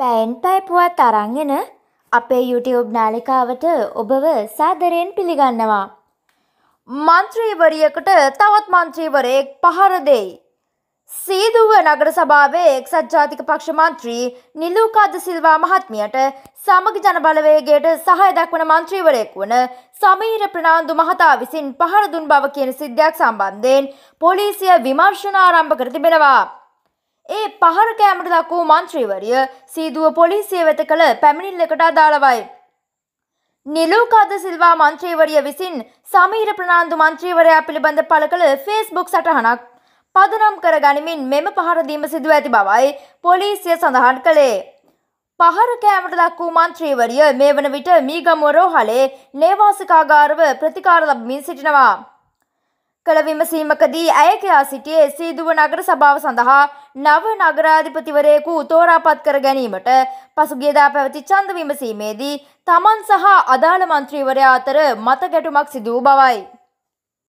පැයෙන් පැය පුවත් අරන් එන අපේ YouTube නාලිකාවට ඔබව සාදරයෙන් පිළිගන්නවා. මන්ත්‍රීවරියකට තවත් මන්ත්‍රීවරයෙක් පහර දෙයි. සීදුව නගර සභාවේ එක්සත් ජාතික පක්ෂ මන්ත්‍රී නිලූකාද සිල්වා මහත්මියට සමග ජනබලවේගයට සහය දක්වන මන්ත්‍රීවරයෙක් වන සමීර ප්‍රනාන්දු මහතා විසින් පහර දුන් බව කියන සිද්ධියක් සම්බන්ධයෙන් පොලිසිය විමර්ශන ආරම්භ කර තිබෙනවා. ඒ පහර කෑමට දක්වූ මන්ත්‍රීවරිය සීදුව පොලිසිය වෙත කළ පැමිණිල්ලකට අදාළවයි. නිලූකාද සිල්වා මන්ත්‍රීවරිය විසින් සමීර ප්‍රනාාන්දු මන්ත්‍රීවරයා පිළිබඳ පළ කළ ෆේස්බුක් සටහනක් පදනම් කර ගනිමින් මෙම පහරදීම සිදුව ඇති බවයි පොලිසිය සඳහන් කළේ. පහර කෑමට දක්වූ මන්ත්‍රීවරිය මේ වන විට මීගමුවරෝ හලේ නේවාසිකාගාරව ප්‍රතිකාර ලබමින් සිටිනවා. කළ විමසීමකදී ඇය කියා සිටියේ සීදුව නගර සභාව සඳහා නව නගරාධිපතිවරයෙකු තෝරාපත් කර ගැනීමට පසුගියදා පැවති ඡන්ද විමසීමේදී තමන් සහ අදාළ මන්ත්‍රීවරයා අතර මත ගැටුමක් සිදු වූ බවයි.